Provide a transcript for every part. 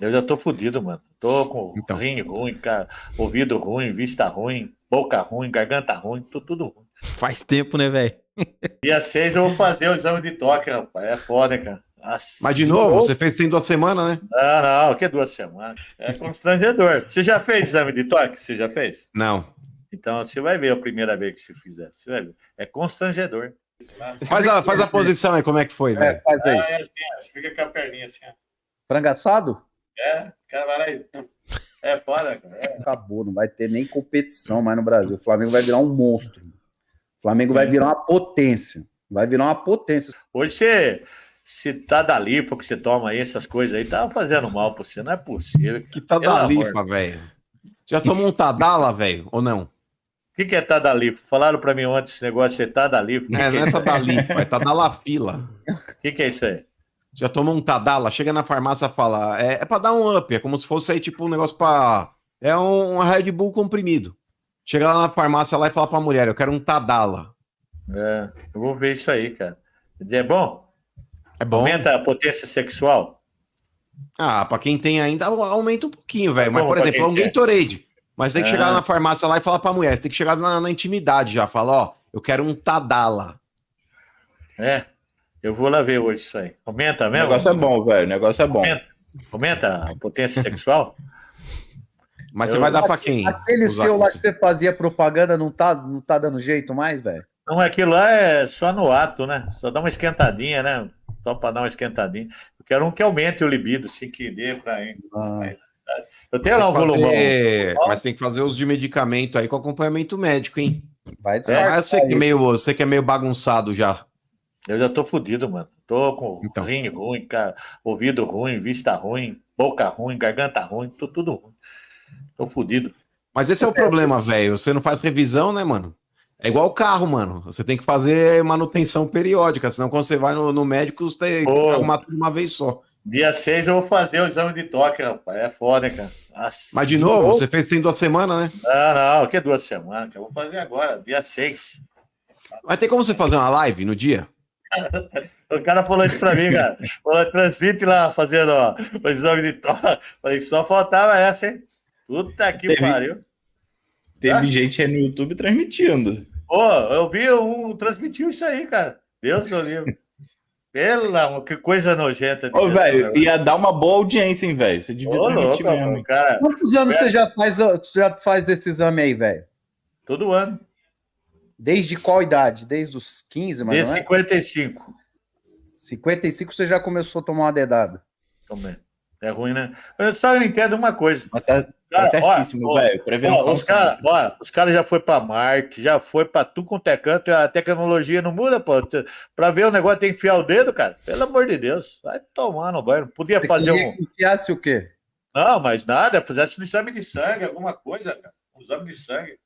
Eu já tô fudido, mano. Tô com então. rim ruim, ouvido ruim, vista ruim, boca ruim, garganta ruim, tô tudo ruim. Faz tempo, né, velho? Dia 6 eu vou fazer o exame de toque, rapaz. É foda, cara. Assim, Mas de novo, você fez sem duas semanas, né? Não, não, que duas semanas. É constrangedor. Você já fez exame de toque? Você já fez? Não. Então você vai ver a primeira vez que você fizer. Você vai ver. É constrangedor. Faz a, faz a posição aí, como é que foi, é, velho? É, faz aí. Ah, é assim, ó, fica com a perninha assim, ó. Frangaçado? É, o cara vai lá e. É foda, cara. É. Acabou, não vai ter nem competição mais no Brasil. O Flamengo vai virar um monstro. O Flamengo Sim. vai virar uma potência. Vai virar uma potência. Hoje você. Se tá dali, que você toma aí, essas coisas aí, tá fazendo mal pra você, não é possível. Que tá dali, velho. Já tomou um Tadala, velho, ou não? O que, que é tadalifa? Falaram para mim ontem esse negócio de Tadalifo. Que não, que não é, é Tadalifo, é Tadalafila. O que, que é isso aí? Já tomou um Tadala, chega na farmácia e fala, é, é para dar um up, é como se fosse aí tipo um negócio para é um, um Red Bull comprimido. Chega lá na farmácia lá e fala para a mulher, eu quero um Tadala. É, eu vou ver isso aí, cara. É bom? É bom. Aumenta a potência sexual? Ah, para quem tem ainda, aumenta um pouquinho, velho. É Mas, por exemplo, é um Gatorade. Mas tem que é. chegar ah. na farmácia lá e falar pra mulher. Você tem que chegar na, na intimidade já. falar ó, eu quero um Tadala. É. Eu vou lá ver hoje isso aí. Comenta mesmo? O negócio é bom, velho. O negócio é bom. Comenta, Comenta a potência sexual. Mas eu... você vai dar para quem? Aquele seu lá que você fazia propaganda não tá, não tá dando jeito mais, velho? Não, aquilo lá é só no ato, né? Só dá uma esquentadinha, né? Só para dar uma esquentadinha. Eu quero um que aumente o libido, se assim, que dê para. Ah. Eu tenho lá um fazer... volumão. Mas tem que fazer uso de medicamento aí com acompanhamento médico, hein? Vai é, você, que é meio, você que é meio bagunçado já. Eu já tô fudido, mano. Tô com então. rim ruim, cara, ouvido ruim, vista ruim, boca ruim, garganta ruim, tô tudo ruim. Tô fudido. Mas esse é o problema, velho. Você não faz revisão, né, mano? É igual o carro, mano. Você tem que fazer manutenção periódica, senão quando você vai no, no médico, você tem que arrumar tudo uma vez só. Dia 6 eu vou fazer o exame de toque, rapaz. É foda, cara. Assim, Mas de novo, você fez sem duas semanas, né? Ah, não, que é duas semanas, eu vou fazer agora, dia 6. Mas tem como você fazer uma live no dia? o cara falou isso pra mim, cara. Falou, transmite lá, fazendo ó, o exame de toque. Falei, só faltava essa, hein? Puta que teve, pariu. Teve ah. gente aí no YouTube transmitindo. Pô, eu vi um transmitiu isso aí, cara. Deus do livro. Pela, que coisa nojenta. Ô, velho, né? ia dar uma boa audiência, hein, velho? Você devia Ô, louco, mesmo. Cara. Quantos anos você já faz, já faz esse exame aí, velho? Todo ano. Desde qual idade? Desde os 15, menos? Desde não é? 55. 55 você já começou a tomar uma dedada. Também. É ruim, né? Eu só entendo uma coisa. Mas tá, tá cara, tá certíssimo, velho. Prevenção. Ó, os caras cara já foi para Marte, já foi para tu com é canto, a tecnologia não muda, pô. Para ver o negócio tem que enfiar o dedo, cara. Pelo amor de Deus. Vai tomar no banho. Podia Você fazer um. Enfiasse o quê? Não, mas nada. Fizesse um exame de sangue, alguma coisa, cara. Um exame de sangue.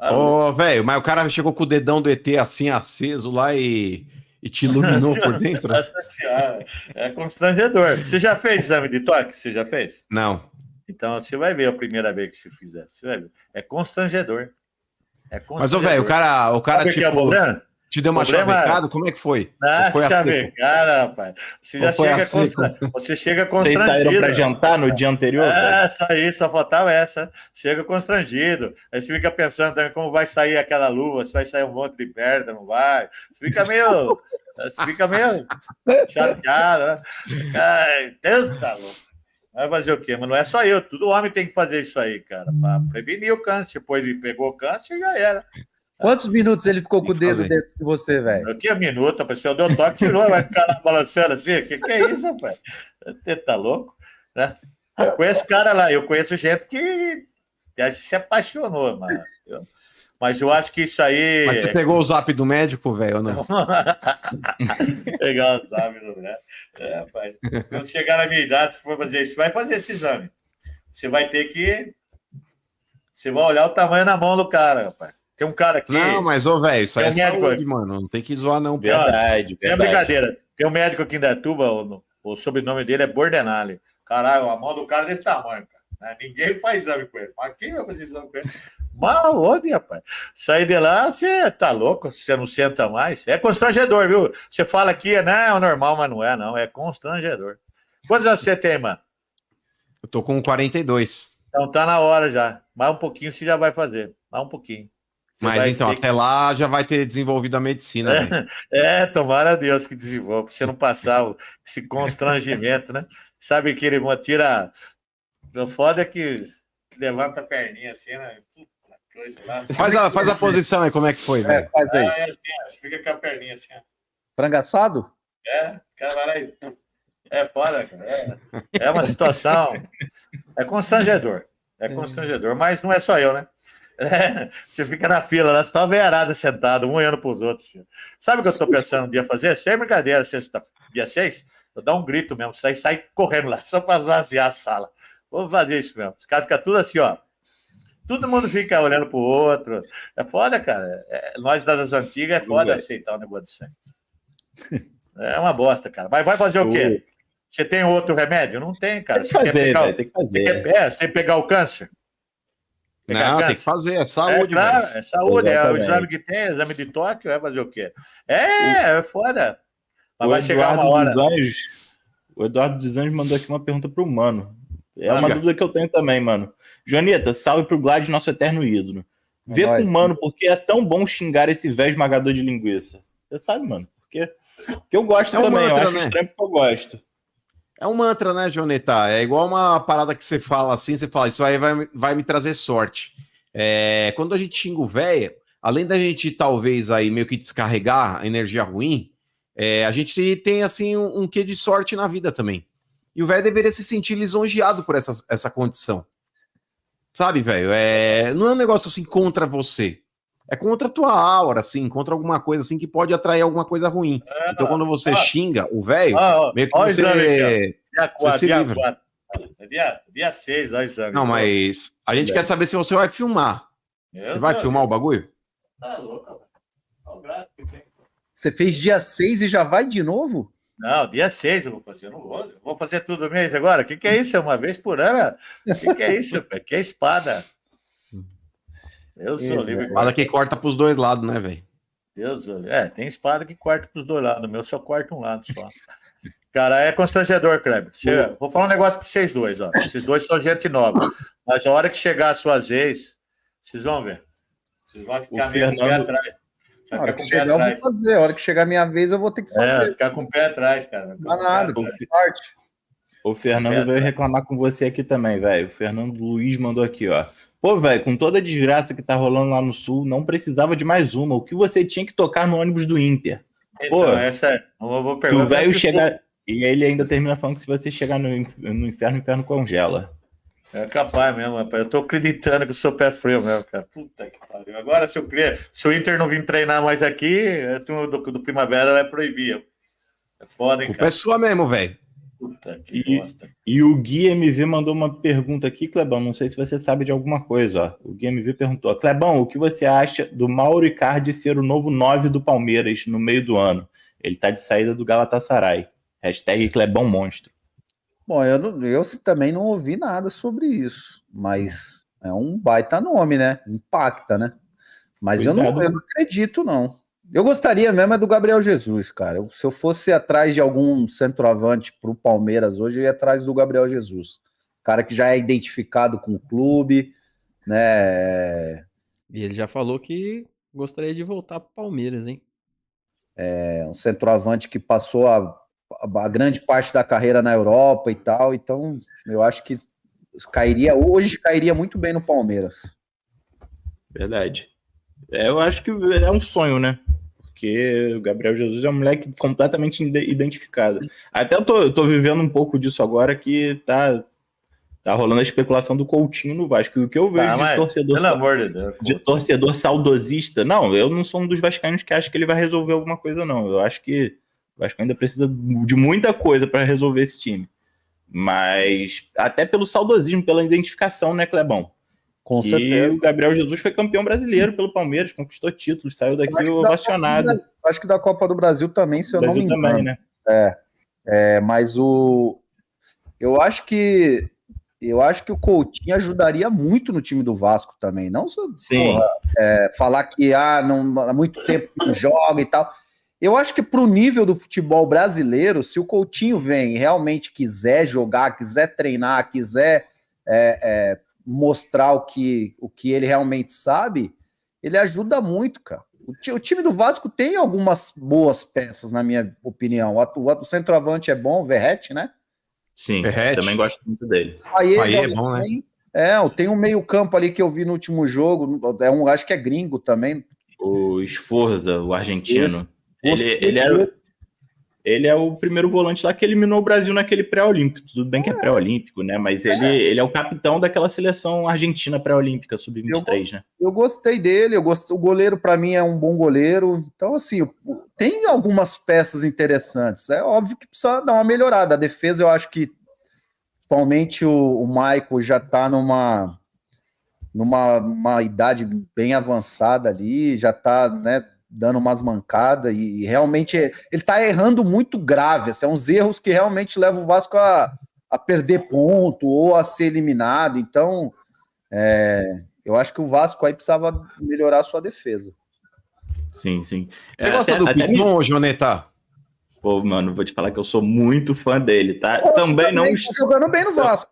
Ô, oh, velho, mas o cara chegou com o dedão do ET assim aceso lá e, e te iluminou por dentro? é constrangedor. Você já fez exame de toque? Você já fez? Não. Então você vai ver a primeira vez que você fizer. Você vai ver. É constrangedor. É constrangedor. Mas, ô, velho, o cara. O cara Sabe tipo... que é tipo, te deu uma Problema... chavecada? Como é que foi? Ah, foi chavecada, rapaz. Você já chega, contra... Você chega constrangido. Vocês saíram para jantar no dia anterior? Ah, só isso, só faltava essa. Chega constrangido. Aí você fica pensando também como vai sair aquela luva, se vai sair um monte de perda, não vai. Você fica meio... você fica meio chateado, né? Ai, Deus tá louco. Vai fazer o quê? Mas não é só eu, todo homem tem que fazer isso aí, cara, para prevenir o câncer. Depois ele pegou o câncer e já era. Quantos minutos ele ficou com o dedo dentro de você, velho? Que é minuto, rapaz. Se eu deu um toque, tirou, vai ficar lá balançando assim. Que que é isso, rapaz? Você tá louco? Né? Eu conheço cara lá, eu conheço gente que se apaixonou, mano. Mas eu acho que isso aí. Mas você pegou o zap do médico, velho, ou não? Pegar o zap do médico. É, Quando chegar na minha idade, você for fazer isso, vai fazer esse exame. Você vai ter que. Você vai olhar o tamanho na mão do cara, rapaz. Tem um cara aqui. Não, mas, ô, velho, isso aí é, um é saúde, mano. Não tem que zoar, não. Verdade, verdade. É brincadeira. Tem um médico aqui em Datuba, o, o sobrenome dele é Bordenale. Caralho, a mão do cara é desse tamanho, cara. Né? Ninguém faz exame com ele. Mas quem vai fazer exame com ele? Mal rapaz? Sair de lá, você tá louco, você não senta mais. É constrangedor, viu? Você fala que é, é normal, mas não é, não. É constrangedor. Quantos anos você tem, mano? Eu tô com 42. Então tá na hora já. Mais um pouquinho você já vai fazer. Mais um pouquinho. Mas então, até lá já vai ter desenvolvido a medicina. É, é, tomara a Deus que desenvolva, pra você não passar o, esse constrangimento, né? Sabe que ele tira. O foda é que levanta a perninha assim, né? Puta coisa lá. Assim. Faz a, faz a posição aí, como é que foi, velho? É, faz aí. Ah, é, assim, fica com a perninha assim, ó. Frangaçado? É, caralho. É foda, cara. É, é uma situação. É constrangedor. É, é. constrangedor, mas não é só eu, né? você fica na fila lá, você tá sentado, um olhando para os outros. Assim. Sabe o que eu estou pensando um dia fazer? Sem é brincadeira, sexta, dia 6, eu dar um grito mesmo, sair sai correndo lá, só para vaziar a sala. Vou fazer isso mesmo. Os caras ficam tudo assim, ó. Todo mundo fica olhando para o outro. É foda, cara. É, nós das antigas é foda aceitar o um negócio de sangue. É uma bosta, cara. Mas vai fazer o quê? Você tem outro remédio? Não tem, cara. Tem que fazer, tem que fazer. tem que é, pegar o câncer? Não, tem que fazer, é saúde. É, claro, é saúde, Exatamente. é o exame que tem, exame de toque, vai fazer o quê? É, o, é foda. Mas vai Eduardo chegar uma hora. Dos Anjos, o Eduardo dos Anjos mandou aqui uma pergunta pro Mano. É ah, uma dúvida que eu tenho também, mano. Joanita, salve pro Glad, nosso eterno ídolo. É Vê Vai. com mano porque é tão bom xingar esse velho esmagador de linguiça. Você sabe, mano, porque, porque eu gosto é um também. Mantra, eu acho né? estranho porque eu gosto. É um mantra, né, Jonetá? É igual uma parada que você fala assim, você fala, isso aí vai, vai me trazer sorte. É, quando a gente xinga o véio, além da gente talvez aí meio que descarregar a energia ruim, é, a gente tem assim um, um quê de sorte na vida também. E o velho deveria se sentir lisonjeado por essa, essa condição. Sabe, velho? É, não é um negócio assim contra você é contra a tua aura, assim, contra alguma coisa assim que pode atrair alguma coisa ruim. É, então, quando você ah, ah. xinga o velho, ah, meio que ó, você, exame, dia 4, você se dia livra. 4. É dia, dia 6, ó, exame. Não, mas a gente é. quer saber se você vai filmar. Meu você vai filmar Deus. o bagulho? Tá louco, velho. Olha o gráfico que tem. Você fez dia 6 e já vai de novo? Não, dia 6 eu vou fazer, eu não vou. Eu vou fazer tudo mês agora. O que, que é isso? É uma vez por ano? O que, que é isso? Pé? Que é espada? Deus Ih, livre. Espada que corta pros dois lados, né, velho? Deus É, tem espada que corta pros dois lados. O meu só corta um lado só. Cara, é constrangedor, Kleber. Chega, vou falar um negócio para vocês dois, ó. Vocês dois são gente nova. Mas a hora que chegar a sua vez, vocês vão ver. Vocês vão ficar o meio Fernando... pé atrás. Vai a hora que chegar, eu vou fazer. A hora que chegar a minha vez, eu vou ter que é, fazer. É, ficar com o pé atrás, cara. Não dá nada, o, Fe... É o Fernando veio reclamar com você aqui também, velho. O Fernando Luiz mandou aqui, ó. Pô, velho, com toda a desgraça que tá rolando lá no Sul, não precisava de mais uma. O que você tinha que tocar no ônibus do Inter? Então, Pô, então, essa é. Vou, vou pegar. velho chegar. E ele ainda termina falando que se você chegar no, no inferno, o inferno congela. É capaz mesmo, rapaz. Eu tô acreditando que o sou pé é frio mesmo, cara. Puta que pariu. Agora, se, eu se o Inter não vir treinar mais aqui, a é turma do, do Primavera vai proibir. É foda, hein, cara. O pé é sua mesmo, velho. Puta que e, bosta. E o Gui MV mandou uma pergunta aqui, Clebão. Não sei se você sabe de alguma coisa. Ó. O Gui MV perguntou: Clebão, o que você acha do Mauro Icardi ser o novo 9 do Palmeiras no meio do ano? Ele tá de saída do Galatasaray. Hashtag Clebão Monstro. Bom, eu, não, eu também não ouvi nada sobre isso, mas é um baita nome, né? Impacta, né? Mas eu não, eu não acredito, não. Eu gostaria mesmo é do Gabriel Jesus, cara. Eu, se eu fosse atrás de algum centroavante para o Palmeiras hoje, eu ia atrás do Gabriel Jesus. Cara que já é identificado com o clube, né? E ele já falou que gostaria de voltar para o Palmeiras, hein? É, um centroavante que passou a, a, grande parte da carreira na Europa e tal. Então, eu acho que cairia hoje, cairia muito bem no Palmeiras. Verdade. É, eu acho que é um sonho, né? Porque o Gabriel Jesus é um moleque completamente identificado. Até eu tô, eu tô vivendo um pouco disso agora que tá, tá rolando a especulação do Coutinho no Vasco. E o que eu vejo tá, de, torcedor de, Deus, de torcedor saudosista. Não, eu não sou um dos vascaínos que acha que ele vai resolver alguma coisa, não. Eu acho que o Vasco ainda precisa de muita coisa para resolver esse time. Mas até pelo saudosismo, pela identificação, né, Clebão? Com que certeza. o Gabriel Jesus foi campeão brasileiro pelo Palmeiras, conquistou títulos, saiu daqui ovacionado. Da acho que da Copa do Brasil também, se eu Brasil não me engano. Também, né? É, é, mas o eu acho que eu acho que o Coutinho ajudaria muito no time do Vasco também, não só Sim. é, falar que ah, não, há muito tempo que não joga e tal. Eu acho que para o nível do futebol brasileiro, se o Coutinho vem e realmente quiser jogar, quiser treinar, quiser é, é mostrar o que, o que ele realmente sabe, ele ajuda muito, cara. O, time do Vasco tem algumas boas peças, na minha opinião. O, o, o centroavante é bom, o Verrete, né? Sim, Verrete. também gosto muito dele. Aí, Aí é bom, né? tem, né? É, tem um meio campo ali que eu vi no último jogo, é um, acho que é gringo também. O Esforza, o argentino. Esse, ele, ele, era, ele é o primeiro volante lá que eliminou o Brasil naquele pré-olímpico. Tudo bem que é, é pré-olímpico, né? Mas é. Ele, ele é o capitão daquela seleção argentina pré-olímpica, sub-23, né? Eu gostei dele, eu gost... o goleiro para mim é um bom goleiro. Então, assim, tem algumas peças interessantes. É óbvio que precisa dar uma melhorada. A defesa, eu acho que principalmente o, o já tá numa numa idade bem avançada ali, já tá, né, dando umas mancadas e, e realmente é, ele está errando muito grave. Assim, é uns erros que realmente levam o Vasco a, a perder ponto ou a ser eliminado. Então, é, eu acho que o Vasco aí precisava melhorar a sua defesa. Sim, sim. Você é, gosta até, do Piton, me... Joneta? Pô, mano, vou te falar que eu sou muito fã dele, tá? Pô, também, também não. jogando bem no Vasco.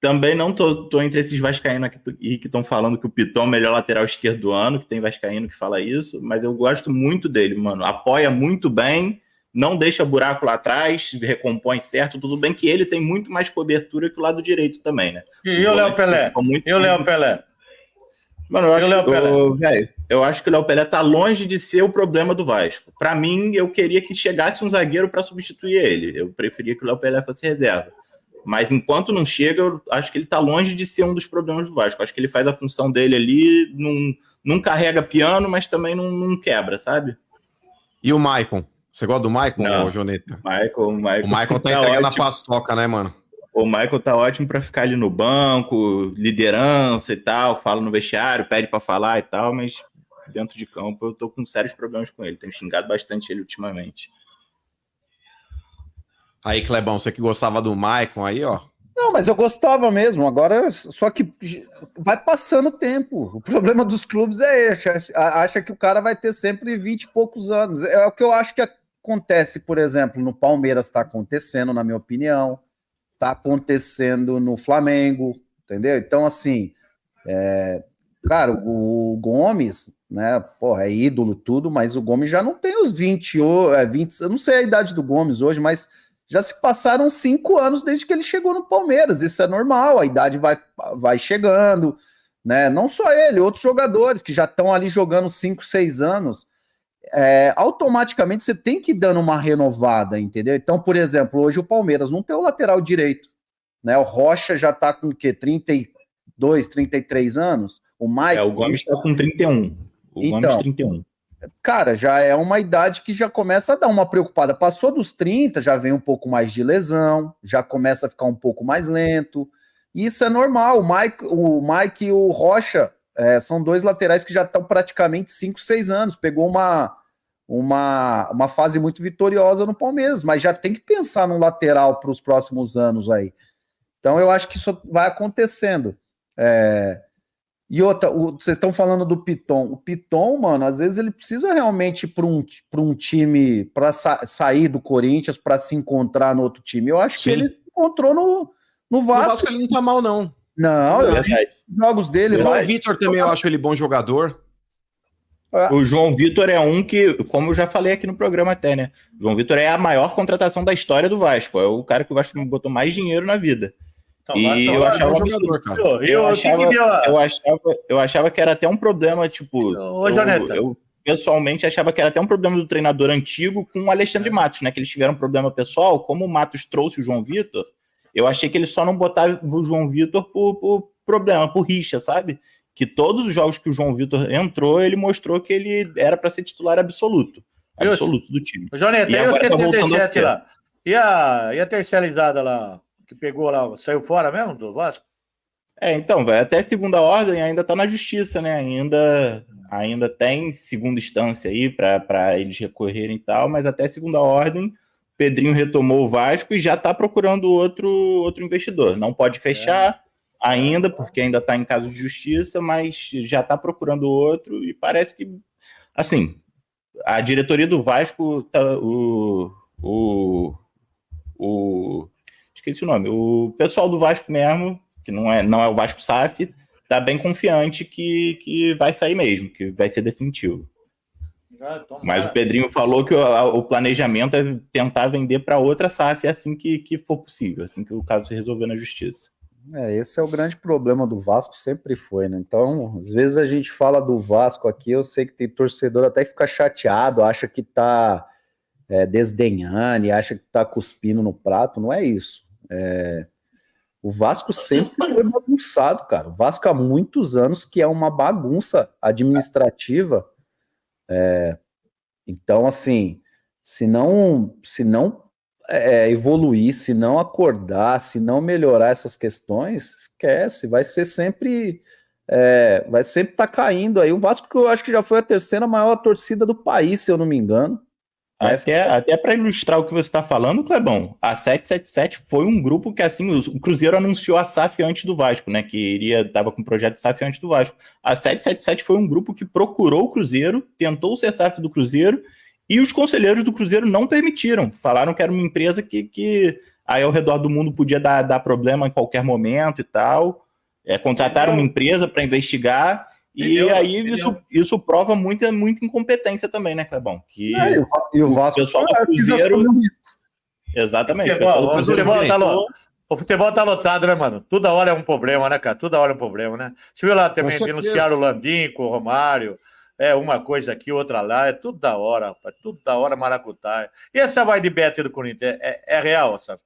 Também não tô, tô entre esses vascaínos aqui que estão falando que o Piton é o melhor lateral esquerdo do ano, que tem vascaíno que fala isso, mas eu gosto muito dele, mano. Apoia muito bem, não deixa buraco lá atrás, recompõe certo, tudo bem que ele tem muito mais cobertura que o lado direito também, né? E o, Léo Pelé? E o Léo Pelé? Mano, eu acho, que, eu, véio, eu acho que o Léo Pelé tá longe de ser o problema do Vasco. Para mim, eu queria que chegasse um zagueiro para substituir ele. Eu preferia que o Léo Pelé fosse reserva. Mas enquanto não chega, eu acho que ele está longe de ser um dos problemas do Vasco. Acho que ele faz a função dele ali, não, não carrega piano, mas também não, não quebra, sabe? E o Maicon? Você gosta do Maicon, Joneta? Michael, Maicon. o Maicon tá, tá entregando ótimo. a pastoca, né, mano? O Michael tá ótimo para ficar ali no banco, liderança e tal, fala no vestiário, pede para falar e tal, mas dentro de campo eu tô com sérios problemas com ele. Tenho xingado bastante ele ultimamente. Aí, Clebão, você que gostava do Maicon aí, ó. Não, mas eu gostava mesmo. Agora, só que vai passando o tempo. O problema dos clubes é esse. Acha que o cara vai ter sempre vinte e poucos anos. É o que eu acho que acontece, por exemplo, no Palmeiras está acontecendo, na minha opinião. Está acontecendo no Flamengo, entendeu? Então, assim, é... cara, o Gomes, né, porra, é ídolo tudo, mas o Gomes já não tem os 20, 20, é, eu não sei a idade do Gomes hoje, mas já se passaram cinco anos desde que ele chegou no Palmeiras. Isso é normal, a idade vai, vai chegando, né? Não só ele, outros jogadores que já estão ali jogando cinco, seis anos. É, automaticamente você tem que ir dando uma renovada, entendeu? Então, por exemplo, hoje o Palmeiras não tem o lateral direito. Né? O Rocha já tá com o quê? 32, 33 anos? O Mike. É, o Gomes tá com 31. O então, Gomes 31 cara, já é uma idade que já começa a dar uma preocupada. Passou dos 30, já vem um pouco mais de lesão, já começa a ficar um pouco mais lento. Isso é normal. O Mike, o Mike e o Rocha é, são dois laterais que já estão praticamente 5, 6 anos. Pegou uma, uma, uma fase muito vitoriosa no Palmeiras, mas já tem que pensar no lateral para os próximos anos aí. Então eu acho que isso vai acontecendo. É, e outra, o, vocês estão falando do Piton. O Piton, mano, às vezes ele precisa realmente para um, um time para sa sair do Corinthians para se encontrar no outro time. Eu acho Sim. que ele se encontrou no, no Vasco. No Vasco ele não tá mal, não. Não, é jogos dele. O João Vitor também eu acho ele bom jogador. É. O João Vitor é um que, como eu já falei aqui no programa até, né? O João Vitor é a maior contratação da história do Vasco. É o cara que o Vasco botou mais dinheiro na vida e eu achava, jogador, eu, eu, achava, eu, achava, eu achava que era até um problema, tipo. Ô, Jonathan. Eu, eu, pessoalmente achava que era até um problema do treinador antigo com o Alexandre é. Matos, né? Que eles tiveram um problema pessoal. Como o Matos trouxe o João Vitor, eu achei que ele só não botava o João Vitor por, por problema, por rixa, sabe? Que todos os jogos que o João Vitor entrou, ele mostrou que ele era para ser titular absoluto. Absoluto do time. O Jonathan, e agora tá voltando a ser. lá. E a, e a terceirizada lá? que pegou lá, saiu fora mesmo do Vasco? É, então, vai até segunda ordem ainda tá na justiça, né? Ainda, ainda tem segunda instância aí para eles recorrerem e tal, mas até segunda ordem, Pedrinho retomou o Vasco e já tá procurando outro, outro investidor. Não pode fechar é. ainda, porque ainda tá em caso de justiça, mas já tá procurando outro e parece que, assim, a diretoria do Vasco, tá, o, o, o esqueci o nome. O pessoal do Vasco mesmo, que não é, não é o Vasco SAF, tá bem confiante que, que vai sair mesmo, que vai ser definitivo. Ah, Mas o Pedrinho falou que o, o planejamento é tentar vender para outra SAF assim que, que for possível, assim que o caso se resolver na justiça. É, esse é o grande problema do Vasco, sempre foi, né? Então, às vezes a gente fala do Vasco aqui, eu sei que tem torcedor até que fica chateado, acha que tá é, desdenhando, acha que tá cuspindo no prato, não é isso. É, o Vasco sempre foi bagunçado, cara. O Vasco há muitos anos que é uma bagunça administrativa. É, então, assim, se não, se não é, é evoluir, se não acordar, se não melhorar essas questões, esquece, vai ser sempre. É, vai sempre estar tá caindo aí. O Vasco, que eu acho que já foi a terceira maior torcida do país, se eu não me engano. Né? Até, até para ilustrar o que você está falando, Clebão, a 777 foi um grupo que, assim, o Cruzeiro anunciou a SAF antes do Vasco, né? Que iria, estava com o projeto SAF antes do Vasco. A 777 foi um grupo que procurou o Cruzeiro, tentou ser SAF do Cruzeiro, e os conselheiros do Cruzeiro não permitiram. Falaram que era uma empresa que, que aí ao redor do mundo podia dar, dar problema em qualquer momento e tal. É, contrataram é. uma empresa para investigar e é aí é isso, isso prova muita, é muita incompetência também, né, Clebão? Que é, e o Vasco. pessoal do Cruzeiro. Exatamente. O tá O futebol tá lotado, né, mano? Toda hora é um problema, né, cara? Toda hora é um problema, né? Você viu lá também, denunciaram o Landim com o Romário. É uma coisa aqui, outra lá. É tudo da hora, rapaz. Tudo da hora, maracutaia. E essa vai de Beto do Corinthians? É, é, é real, sabe?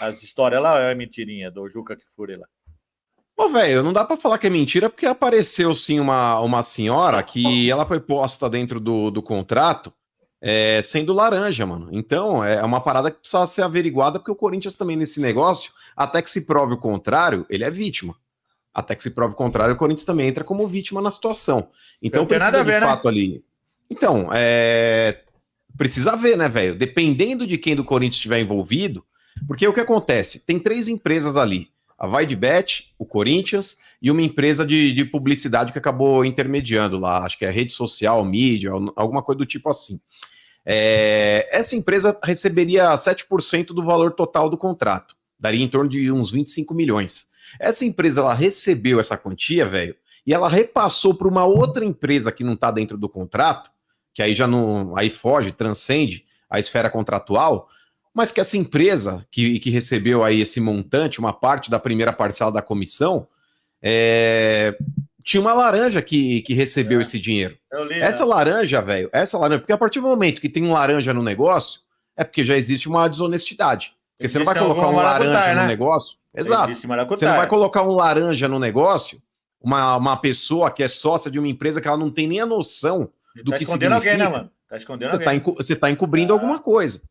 As histórias lá é mentirinha do Juca que Kifuri lá? Ô, velho, não dá para falar que é mentira, porque apareceu sim uma, uma senhora que ela foi posta dentro do, do contrato é, sendo laranja, mano. Então, é, é uma parada que precisa ser averiguada, porque o Corinthians também nesse negócio, até que se prove o contrário, ele é vítima. Até que se prove o contrário, o Corinthians também entra como vítima na situação. Então, precisa ver, de né? fato né? ali. Então, é... precisa ver, né, velho? Dependendo de quem do Corinthians estiver envolvido, porque o que acontece? Tem três empresas ali a VideBet, o Corinthians e uma empresa de, de, publicidade que acabou intermediando lá, acho que é rede social, mídia, alguma coisa do tipo assim. É, essa empresa receberia 7% do valor total do contrato, daria em torno de uns 25 milhões. Essa empresa ela recebeu essa quantia, velho, e ela repassou para uma outra empresa que não está dentro do contrato, que aí já não, aí foge, transcende a esfera contratual, mas que essa empresa que, que recebeu aí esse montante, uma parte da primeira parcela da comissão, é, tinha uma laranja que, que recebeu é. esse dinheiro. Li, essa né? laranja, velho, essa laranja, porque a partir do momento que tem um laranja no negócio, é porque já existe uma desonestidade. Porque existe você não vai colocar um laranja né? no negócio. Exato. Você não vai colocar um laranja no negócio, uma, uma pessoa que é sócia de uma empresa que ela não tem nem a noção Ele do tá que significa. Alguém, né, mano? Tá escondendo você está tá encobrindo ah. alguma coisa.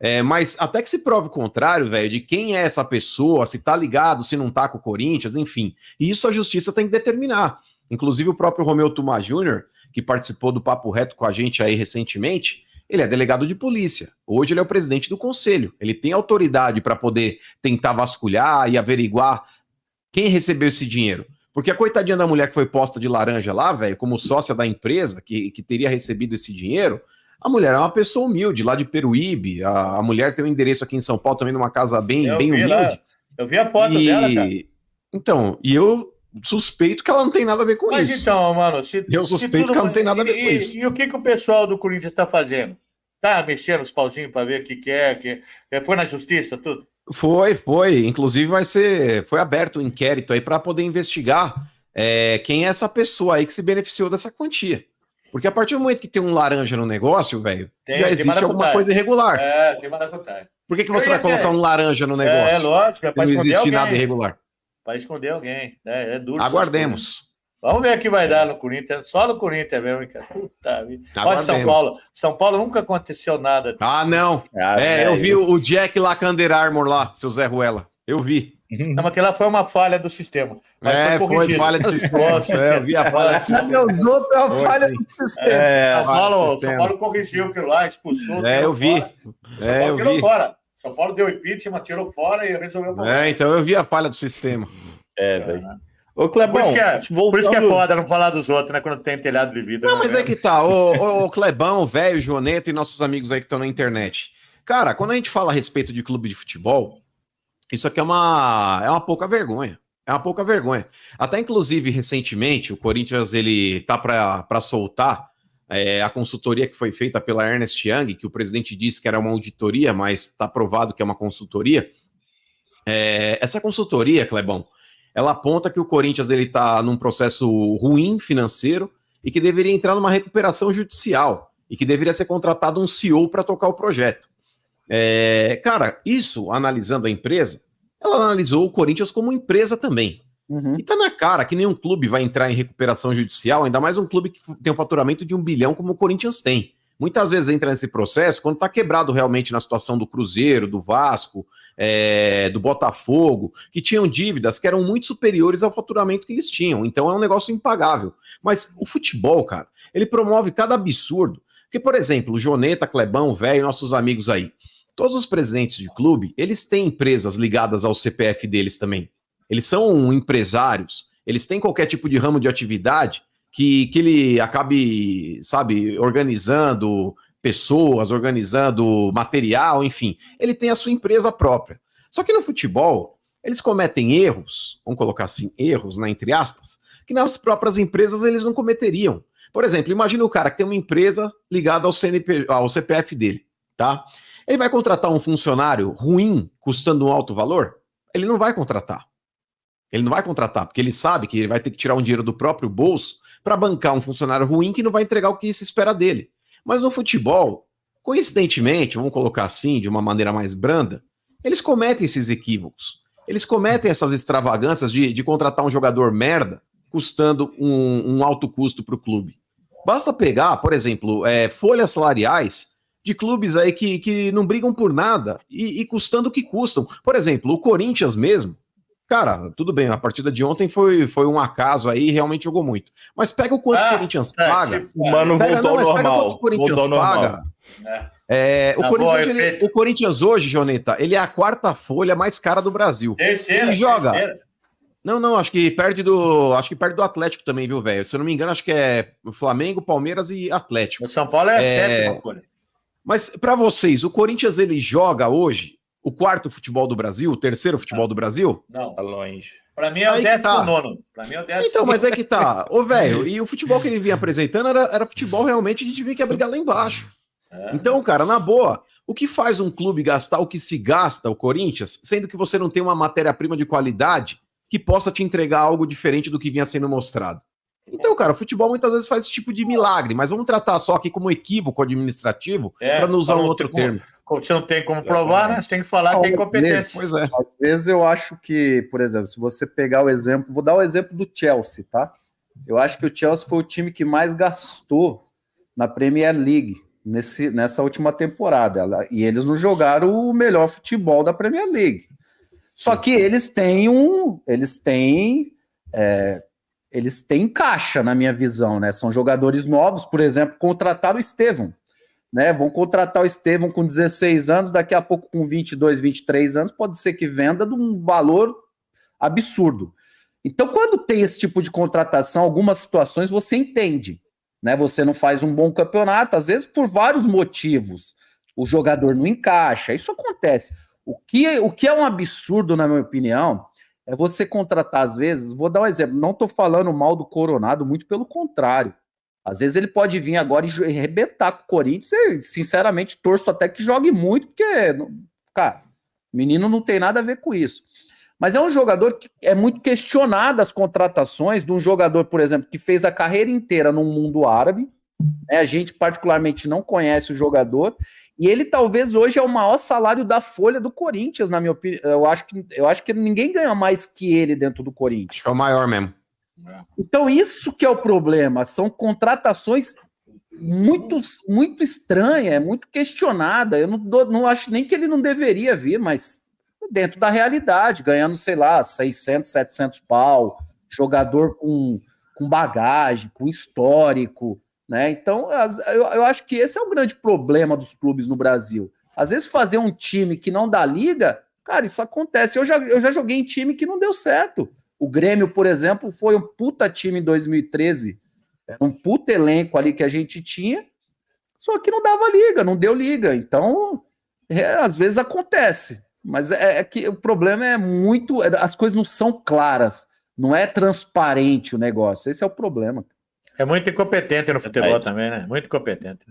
É, mas até que se prove o contrário, velho, de quem é essa pessoa, se tá ligado, se não tá com o Corinthians, enfim. E isso a justiça tem que determinar. Inclusive o próprio Romeu Tuma Jr., que participou do Papo Reto com a gente aí recentemente, ele é delegado de polícia. Hoje ele é o presidente do conselho. Ele tem autoridade para poder tentar vasculhar e averiguar quem recebeu esse dinheiro. Porque a coitadinha da mulher que foi posta de laranja lá, velho, como sócia da empresa que, que teria recebido esse dinheiro, a mulher é uma pessoa humilde, lá de Peruíbe. A, a mulher tem um endereço aqui em São Paulo também numa casa bem, eu bem humilde. Eu vi a foto e... dela, cara. Então, e eu suspeito que ela não tem nada a ver com Mas isso. Mas então, mano, se, eu suspeito tudo... que ela não tem nada a ver e, com isso. E o que, que o pessoal do Corinthians está fazendo? Tá mexendo os pauzinhos para ver o que, que é, que é, foi na justiça, tudo? Foi, foi. Inclusive vai ser, foi aberto um inquérito aí para poder investigar é, quem é essa pessoa aí que se beneficiou dessa quantia. Porque a partir do momento que tem um laranja no negócio, velho, já existe alguma coisa irregular. É, tem maracutai. Por que, que você vai colocar um laranja no é, negócio? É, lógico, é pra Não existe alguém. nada irregular. Para esconder alguém, né? É duro. Aguardemos. Vamos ver o que vai dar no Corinthians. Só no Corinthians mesmo, cara. Puta vida. Olha São Paulo. São Paulo nunca aconteceu nada. Ah, não. Ah, é, é, eu vi eu... o Jack Lacander Armor lá, seu Zé Ruela. Eu vi. Não, aquela foi uma falha do sistema. é, foi, foi, falha do sistema. é, eu vi a falha do sistema. Os outros assim. é uma é, falha do sistema. São, Paulo, São Paulo corrigiu aquilo lá, expulsou. É, eu vi. É, São é, Paulo eu tirou vi. fora. São Paulo deu impeachment, tirou fora e resolveu o É, então eu vi a falha do sistema. É, é, velho. Ô, Clebão, por isso, que é, voltando... por isso que é foda não falar dos outros, né? Quando tem telhado de vida. Não, né, mas é que tá. O, Clebão, o velho, o Joneta e nossos amigos aí que estão na internet. Cara, quando a gente fala a respeito de clube de futebol, isso aqui é uma, é uma pouca vergonha. É uma pouca vergonha. Até, inclusive, recentemente, o Corinthians ele tá para soltar é, a consultoria que foi feita pela Ernest Young, que o presidente disse que era uma auditoria, mas está provado que é uma consultoria. É, essa consultoria, Clebão, ela aponta que o Corinthians ele está num processo ruim financeiro e que deveria entrar numa recuperação judicial e que deveria ser contratado um CEO para tocar o projeto. É, cara, isso, analisando a empresa, ela analisou o Corinthians como empresa também. Uhum. E tá na cara que nenhum clube vai entrar em recuperação judicial, ainda mais um clube que tem um faturamento de um bilhão como o Corinthians tem. Muitas vezes entra nesse processo quando tá quebrado realmente na situação do Cruzeiro, do Vasco, é, do Botafogo, que tinham dívidas que eram muito superiores ao faturamento que eles tinham. Então é um negócio impagável. Mas o futebol, cara, ele promove cada absurdo. Porque, por exemplo, o Joneta, Clebão, velho, nossos amigos aí. Todos os presidentes de clube, eles têm empresas ligadas ao CPF deles também. Eles são empresários, eles têm qualquer tipo de ramo de atividade que, que ele acabe, sabe, organizando pessoas, organizando material, enfim. Ele tem a sua empresa própria. Só que no futebol, eles cometem erros, vamos colocar assim, erros, né, entre aspas, que nas próprias empresas eles não cometeriam. Por exemplo, imagina o cara que tem uma empresa ligada ao, CNP, ao CPF dele, tá? Ele vai contratar um funcionário ruim, custando um alto valor? Ele não vai contratar. Ele não vai contratar, porque ele sabe que ele vai ter que tirar um dinheiro do próprio bolso para bancar um funcionário ruim que não vai entregar o que se espera dele. Mas no futebol, coincidentemente, vamos colocar assim, de uma maneira mais branda, eles cometem esses equívocos. Eles cometem essas extravagâncias de, de contratar um jogador merda, custando um, um alto custo para o clube. Basta pegar, por exemplo, é, folhas salariais de clubes aí que, que não brigam por nada e, e custando o que custam. Por exemplo, o Corinthians mesmo, Cara, tudo bem, a partida de ontem foi, foi um acaso aí, realmente jogou muito. Mas pega o quanto ah, o Corinthians é, paga. Tipo, o mano pega, voltou não, normal. Pega o Corinthians paga. É. é, o, tá Corinthians, ele, é o, Corinthians hoje, Joneta, ele é a quarta folha mais cara do Brasil. Terceira, ele joga. Terceira. Não, não, acho que perde do. Acho que perde do Atlético também, viu, velho? Se eu não me engano, acho que é Flamengo, Palmeiras e Atlético. O São Paulo é a é... sétima folha. Mas para vocês, o Corinthians ele joga hoje o quarto futebol do Brasil, o terceiro futebol ah. do Brasil? Não, tá longe. Para mim é o tá. décimo tá. nono. Para mim é o décimo Então, mas é que tá. Ô, velho, e o futebol que ele vinha apresentando era, era futebol realmente a gente que brigar lá embaixo. É. Então, cara, na boa, o que faz um clube gastar o que se gasta, o Corinthians, sendo que você não tem uma matéria-prima de qualidade que possa te entregar algo diferente do que vinha sendo mostrado? Então, cara, o futebol muitas vezes faz esse tipo de milagre, mas vamos tratar só aqui como equívoco administrativo é, para não usar um outro termo. Você não tem como provar, né? Você tem que falar que é incompetência. pois é. Às vezes eu acho que, por exemplo, se você pegar o exemplo, vou dar o exemplo do Chelsea, tá? Eu acho que o Chelsea foi o time que mais gastou na Premier League nesse, nessa última temporada. E eles não jogaram o melhor futebol da Premier League. Só que eles têm um. Eles têm. É, eles têm caixa, na minha visão, né? São jogadores novos, por exemplo, contrataram o Estevam, né? Vão contratar o Estevam com 16 anos, daqui a pouco com 22, 23 anos, pode ser que venda de um valor absurdo. Então, quando tem esse tipo de contratação, algumas situações você entende, né? Você não faz um bom campeonato, às vezes por vários motivos. O jogador não encaixa, isso acontece. O que, é, o que é um absurdo, na minha opinião, é você contratar, às vezes, vou dar um exemplo, não estou falando mal do Coronado, muito pelo contrário. Às vezes ele pode vir agora e arrebentar com o Corinthians e, sinceramente, torço até que jogue muito, porque, cara, menino não tem nada a ver com isso. Mas é um jogador que é muito questionado as contratações de um jogador, por exemplo, que fez a carreira inteira no mundo árabe, né? A gente, particularmente, não conhece o jogador. E ele talvez hoje é o maior salário da folha do Corinthians, na minha opinião. Eu acho que, eu acho que ninguém ganha mais que ele dentro do Corinthians. É o maior mesmo. É. Então, isso que é o problema. São contratações muito, muito estranha, é muito questionada. Eu não, não acho nem que ele não deveria vir, mas dentro da realidade, ganhando, sei lá, 600, 700 pau, jogador com, com bagagem, com histórico, né? Então, as, eu, eu acho que esse é o grande problema dos clubes no Brasil. Às vezes, fazer um time que não dá liga, cara, isso acontece. Eu já, eu já joguei em time que não deu certo. O Grêmio, por exemplo, foi um puta time em 2013. Era um puta elenco ali que a gente tinha, só que não dava liga, não deu liga. Então, é, às vezes acontece. Mas é, é, que o problema é muito. É, as coisas não são claras, não é transparente o negócio. Esse é o problema. É muito incompetente no futebol Verdade. também, né? Muito competente.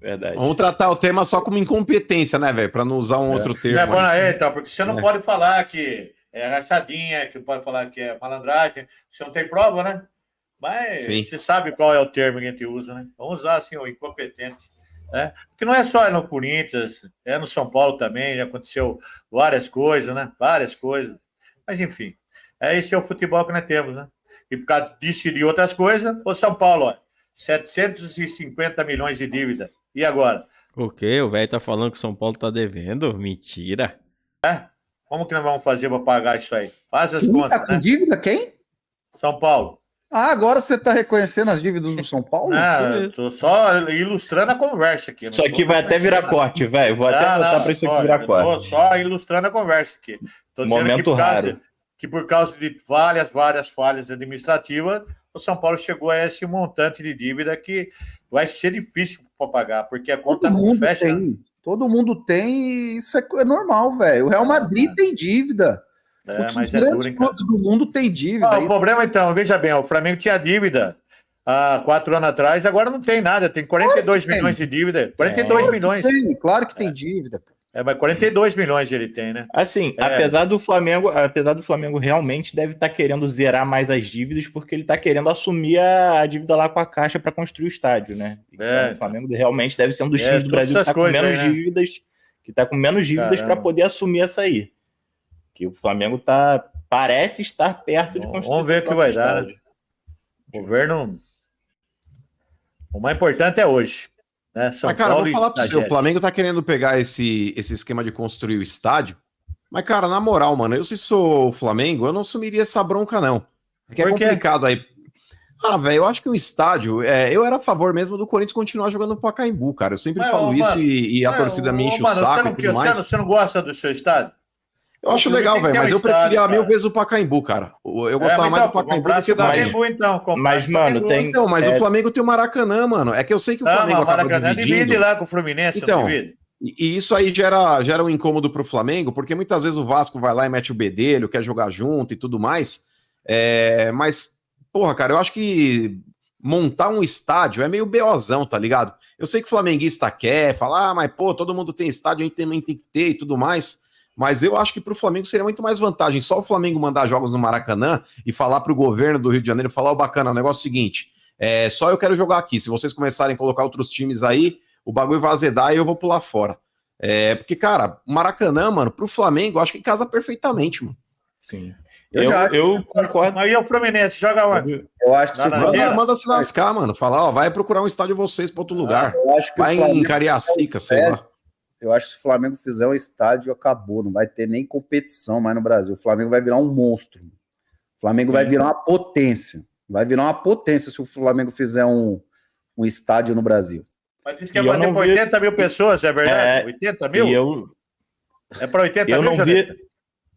Verdade. Vamos tratar o tema só como incompetência, né, velho? Para não usar um é. outro termo. É, bom, aí, então, porque você não é. pode falar que é rachadinha, que pode falar que é malandragem, você não tem prova, né? Mas Sim. você sabe qual é o termo que a gente usa, né? Vamos usar assim, o incompetente. Né? Porque não é só no Corinthians, é no São Paulo também, já aconteceu várias coisas, né? Várias coisas. Mas enfim, é esse é o futebol que nós temos, né? e por causa disso e de outras coisas, o São Paulo, ó, 750 milhões de dívida. E agora? O quê? O velho tá falando que o São Paulo tá devendo? Mentira. É? Como que nós vamos fazer para pagar isso aí? Faz as quem contas. Tá com né? dívida quem? São Paulo. Ah, agora você está reconhecendo as dívidas do São Paulo? Não, tô só ilustrando a conversa aqui. Isso aqui vai até virar corte, velho. Vou não, até botar para isso aqui virar corte. Tô só ilustrando a conversa aqui. Tô Momento que raro que por causa de várias, várias falhas administrativas, o São Paulo chegou a esse montante de dívida que vai ser difícil para pagar, porque a conta Todo não fecha. Tem. Todo mundo tem, isso é, é, normal, velho. O Real ah, Madrid é. tem dívida. É, Os mas é grandes é clubes do mundo tem dívida. Ah, o problema, então, veja bem, o Flamengo tinha dívida há quatro anos atrás, agora não tem nada, tem 42 claro milhões tem. de dívida. 42 é. milhões. Claro que tem, claro que tem é. dívida, cara. É, mas 42 milhões ele tem, né? Assim, é. apesar do Flamengo, apesar do Flamengo realmente deve estar tá querendo zerar mais as dívidas, porque ele está querendo assumir a, a, dívida lá com a Caixa para construir o estádio, né? É. Então, O Flamengo realmente deve ser um dos é, times do Brasil que está né? tá com menos dívidas, que está com menos dívidas para poder assumir essa aí. Que o Flamengo tá parece estar perto Bom, de construir. Vamos ver o que vai né? estádio. dar. O governo o mais importante é hoje. Né? São mas, cara, Paulo vou falar pro você, o Flamengo tá querendo pegar esse, esse esquema de construir o estádio. Mas, cara, na moral, mano, eu se sou o Flamengo, eu não assumiria essa bronca, não. Porque é é Por é complicado aí. Ah, velho, eu acho que o estádio. É, eu era a favor mesmo do Corinthians continuar jogando no Pacaembu, cara. Eu sempre mas, falo isso mano, e, e, a é, torcida me enche o mano, saco. Não, e tudo mais. Você, não, você não gosta do seu estádio? Eu acho legal, velho, mas eu preferia mil vezes o Pacaembu, cara. Eu gostava é, mais então, do Pacaembu do que da Pacaembu, então. Mas, mano, tem... Então, mas é... o Flamengo tem o Maracanã, mano. É que eu sei que o Flamengo ah, acaba Maracanã dividindo. divide lá com o Fluminense, então, E isso aí gera, gera um incômodo pro Flamengo, porque muitas vezes o Vasco vai lá e mete o bedelho, quer jogar junto e tudo mais. É, mas, porra, cara, eu acho que montar um estádio é meio beozão, tá ligado? Eu sei que o flamenguista quer falar, ah, mas pô, todo mundo tem estádio, a gente também tem que ter e tudo mais mas eu acho que para o Flamengo seria muito mais vantagem só o Flamengo mandar jogos no Maracanã e falar para o governo do Rio de Janeiro, falar, o oh, bacana, o negócio é o seguinte, é, só eu quero jogar aqui, se vocês começarem a colocar outros times aí, o bagulho vai azedar e eu vou pular fora. É, porque, cara, Maracanã, mano, para o Flamengo, acho que casa perfeitamente, mano. Sim. Eu, eu, eu concordo. Aí o Fluminense joga onde? Eu acho que se manda, manda se lascar, mano. Falar, ó, vai procurar um estádio vocês para outro ah, lugar. Ah, eu acho que vai em Cariacica, é, sei lá eu acho que se o Flamengo fizer um estádio, acabou. Não vai ter nem competição mais no Brasil. O Flamengo vai virar um monstro. O Flamengo Sim. vai virar uma potência. Vai virar uma potência se o Flamengo fizer um, um estádio no Brasil. Mas diz que é para 80 vi... mil pessoas, é verdade? É... 80 mil? Eu... É para 80 eu mil, não vi...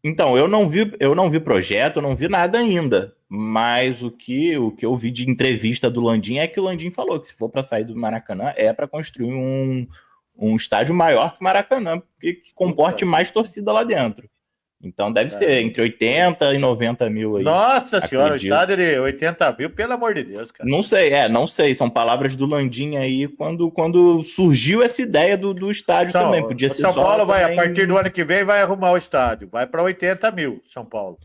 Então, eu não vi, eu não vi projeto, eu não vi nada ainda. Mas o que, o que eu vi de entrevista do Landim é que o Landim falou que se for para sair do Maracanã é para construir um, um estádio maior que Maracanã, que, que comporte mais torcida lá dentro. Então deve é. ser entre 80 e 90 mil aí. Nossa acredito. senhora, o estádio de 80 mil, pelo amor de Deus, cara. Não sei, é, não sei. São palavras do Landim aí quando, quando surgiu essa ideia do, do estádio São, também. Podia ser São Paulo vai, também... a partir do ano que vem, vai arrumar o estádio. Vai para 80 mil, São Paulo.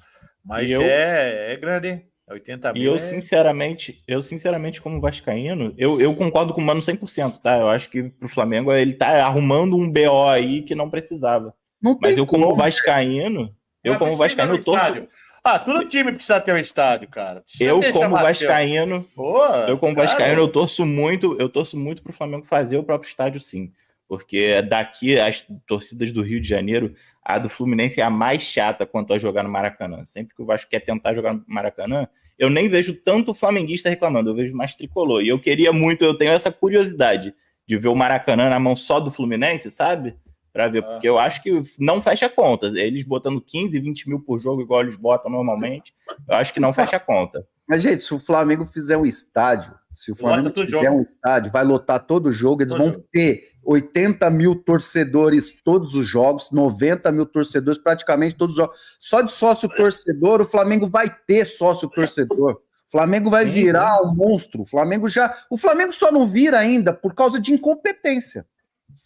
Mas eu... é, é grande, hein? 80 é mil. E eu, é... sinceramente, eu, sinceramente, como Vascaíno, eu, eu concordo com o Mano 100%, tá? Eu acho que pro Flamengo ele tá arrumando um BO aí que não precisava. Não Mas eu, como, como Vascaíno, eu, como Vascaíno, eu torço. Estádio. Ah, todo time precisa ter um estádio, cara. Precisa eu como, vascaíno, Boa, eu, como cara. Vascaíno, eu torço muito, eu torço muito pro Flamengo fazer o próprio estádio, sim. Porque é daqui, as torcidas do Rio de Janeiro, a do Fluminense é a mais chata quanto a jogar no Maracanã. Sempre que o Vasco quer tentar jogar no Maracanã, eu nem vejo tanto flamenguista reclamando, eu vejo mais tricolor. E eu queria muito, eu tenho essa curiosidade de ver o Maracanã na mão só do Fluminense, sabe? para ver, porque eu acho que não fecha conta. Eles botando 15, 20 mil por jogo, igual eles botam normalmente, eu acho que não fecha conta. Mas, gente, se o Flamengo fizer um estádio, se o Flamengo fizer jogo. um estádio, vai lotar todo jogo, eles todo vão jogo. ter 80 mil torcedores todos os jogos, 90 mil torcedores praticamente todos os jogos. Só de sócio torcedor, o Flamengo vai ter sócio torcedor. O Flamengo vai virar um monstro. O Flamengo já, o Flamengo só não vira ainda por causa de incompetência.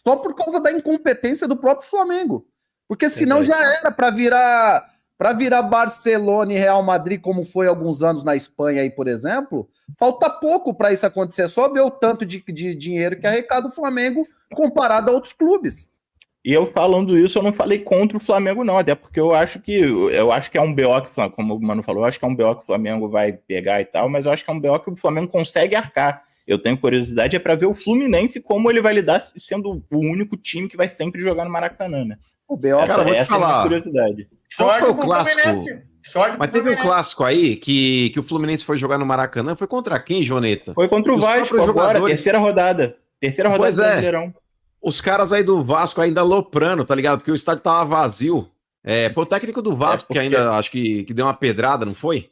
Só por causa da incompetência do próprio Flamengo. Porque senão já era para virar para virar Barcelona e Real Madrid, como foi alguns anos na Espanha aí, por exemplo, falta pouco para isso acontecer. É só ver o tanto de, de dinheiro que arrecada o Flamengo comparado a outros clubes. E eu falando isso, eu não falei contra o Flamengo, não, até porque eu acho que eu acho que é um BO que, como o Mano falou, eu acho que é um BO que o Flamengo vai pegar e tal, mas eu acho que é um BO que o Flamengo consegue arcar. Eu tenho curiosidade é para ver o Fluminense como ele vai lidar sendo o único time que vai sempre jogar no Maracanã, né? O BO, essa, cara, vou te falar. É curiosidade. Qual foi o clássico? Mas teve um clássico aí que, que o Fluminense foi jogar no Maracanã. Foi contra quem, Joneta? Foi contra o Vasco agora, jogadores... terceira rodada. Terceira rodada pois do é. Brasileirão. É. Os caras aí do Vasco ainda loprando, tá ligado? Porque o estádio tava vazio. É, foi o técnico do é, Vasco é porque... que ainda acho que, que deu uma pedrada, não foi?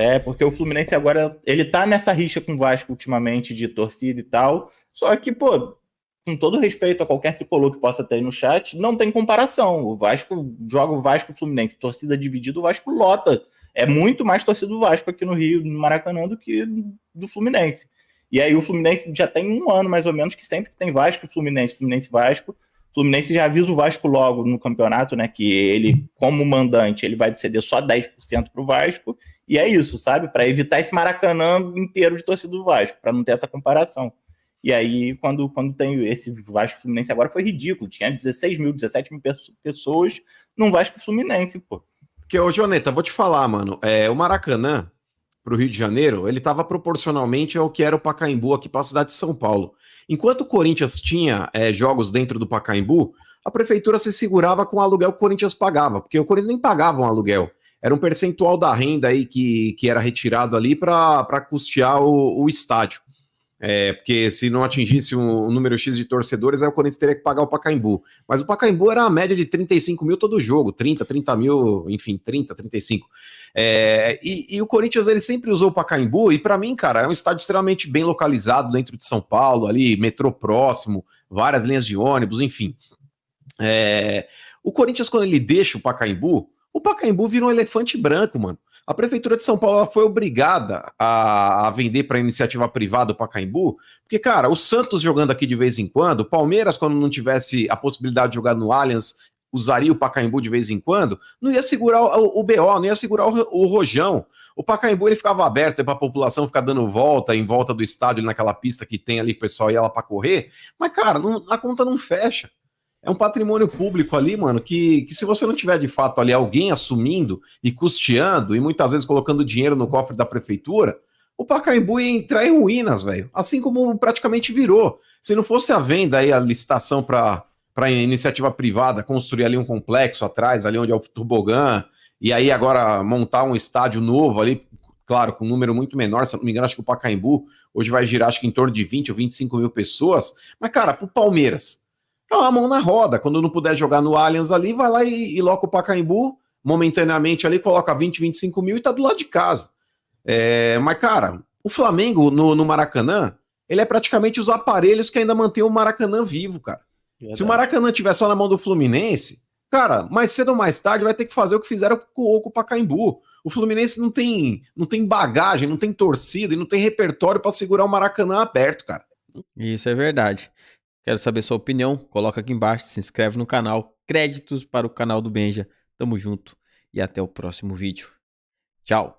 É, porque o Fluminense agora, ele tá nessa rixa com o Vasco ultimamente de torcida e tal. Só que, pô, com todo respeito a qualquer tricolor que possa ter aí no chat, não tem comparação. O Vasco joga o Vasco Fluminense, torcida dividida, o Vasco lota. É muito mais torcida do Vasco aqui no Rio, no Maracanã, do que do Fluminense. E aí o Fluminense já tem um ano mais ou menos que sempre tem Vasco Fluminense, Fluminense Vasco. Fluminense já avisa o Vasco logo no campeonato, né? Que ele, como mandante, ele vai ceder só 10% para o Vasco e é isso, sabe? Para evitar esse Maracanã inteiro de torcida do Vasco, para não ter essa comparação. E aí, quando, quando tem esse Vasco Fluminense agora foi ridículo. Tinha 16 mil, 17 mil pessoas num Vasco Fluminense, pô. Porque, ô, Joneta, vou te falar, mano. É, o Maracanã, para o Rio de Janeiro, ele estava proporcionalmente ao que era o Pacaembu aqui para a cidade de São Paulo. Enquanto o Corinthians tinha é, jogos dentro do Pacaembu, a prefeitura se segurava com o aluguel que o Corinthians pagava, porque o Corinthians nem pagava um aluguel era um percentual da renda aí que, que era retirado ali para custear o, o estádio. É, porque se não atingisse um, um, número X de torcedores, aí o Corinthians teria que pagar o Pacaembu. Mas o Pacaembu era a média de 35 mil todo jogo, 30, 30 mil, enfim, 30, 35. É, e, e o Corinthians ele sempre usou o Pacaembu, e para mim, cara, é um estádio extremamente bem localizado dentro de São Paulo, ali, metrô próximo, várias linhas de ônibus, enfim. É, o Corinthians, quando ele deixa o Pacaembu, o Pacaembu virou um elefante branco, mano. A prefeitura de São Paulo foi obrigada a, a vender para iniciativa privada o Pacaembu, porque cara, o Santos jogando aqui de vez em quando, o Palmeiras quando não tivesse a possibilidade de jogar no Allianz, usaria o Pacaembu de vez em quando, não ia segurar o, o BO, não ia segurar o, o rojão. O Pacaembu ele ficava aberto para a população ficar dando volta em volta do estádio naquela pista que tem ali o pessoal ia lá para correr, mas cara, não, a conta não fecha é um patrimônio público ali, mano, que, que se você não tiver de fato ali alguém assumindo e custeando e muitas vezes colocando dinheiro no cofre da prefeitura, o Pacaembu ia entrar em ruínas, velho. Assim como praticamente virou. Se não fosse a venda aí, a licitação para para iniciativa privada construir ali um complexo atrás, ali onde é o tobogã, e aí agora montar um estádio novo ali, claro, com um número muito menor, se não me engano, acho que o Pacaembu hoje vai girar acho que em torno de 20 ou 25 mil pessoas, mas cara, para o Palmeiras, é uma mão na roda. Quando não puder jogar no Allianz ali, vai lá e, e loca o Pacaembu momentaneamente ali, coloca 20, 25 mil e tá do lado de casa. É, mas, cara, o Flamengo no, no, Maracanã, ele é praticamente os aparelhos que ainda mantém o Maracanã vivo, cara. Verdade. Se o Maracanã tiver só na mão do Fluminense, cara, mais cedo ou mais tarde vai ter que fazer o que fizeram com, com o Pacaembu. O Fluminense não tem, não tem bagagem, não tem torcida e não tem repertório para segurar o Maracanã aberto, cara. Isso é verdade. Quero saber sua opinião. Coloca aqui embaixo, se inscreve no canal. Créditos para o canal do Benja. Tamo junto e até o próximo vídeo. Tchau!